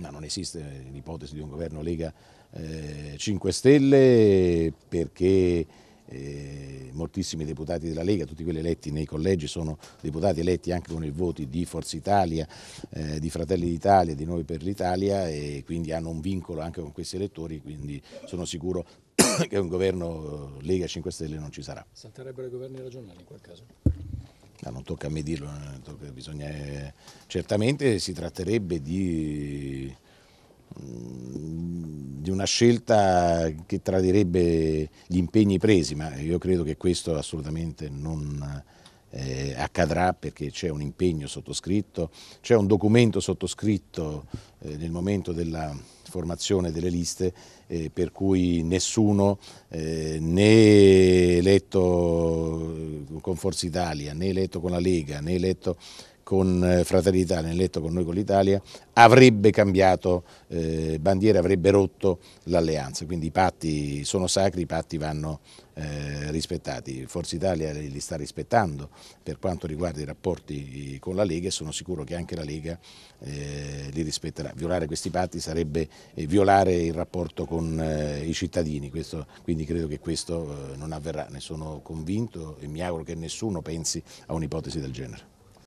ma non esiste l'ipotesi di un governo Lega eh, 5 Stelle perché eh, moltissimi deputati della Lega, tutti quelli eletti nei collegi sono deputati eletti anche con i voti di Forza Italia, eh, di Fratelli d'Italia, di Noi per l'Italia e quindi hanno un vincolo anche con questi elettori, quindi sono sicuro che un governo Lega 5 Stelle non ci sarà. Salterebbero i governi regionali in quel caso? No, non tocca a me dirlo, eh, tocca, bisogna, eh, certamente si tratterebbe di, mm, di, una scelta che tradirebbe gli impegni presi, ma io credo che questo assolutamente non eh, accadrà perché c'è un impegno sottoscritto, c'è un documento sottoscritto eh, nel momento della formazione delle liste eh, per cui nessuno eh, né eletto con Forza Italia, né eletto con la Lega, né eletto con eh, Fratelli d'Italia, eletto con noi con l'Italia, avrebbe cambiato eh, bandiera, avrebbe rotto l'alleanza. Quindi i patti sono sacri, i patti vanno eh, rispettati. Forza Italia li sta rispettando per quanto riguarda i rapporti con la Lega e sono sicuro che anche la Lega eh, li rispetterà. Violare questi patti sarebbe eh, violare il rapporto con eh, i cittadini, questo, quindi credo che questo non avverrà, ne sono convinto e mi auguro che nessuno pensi a un'ipotesi del genere.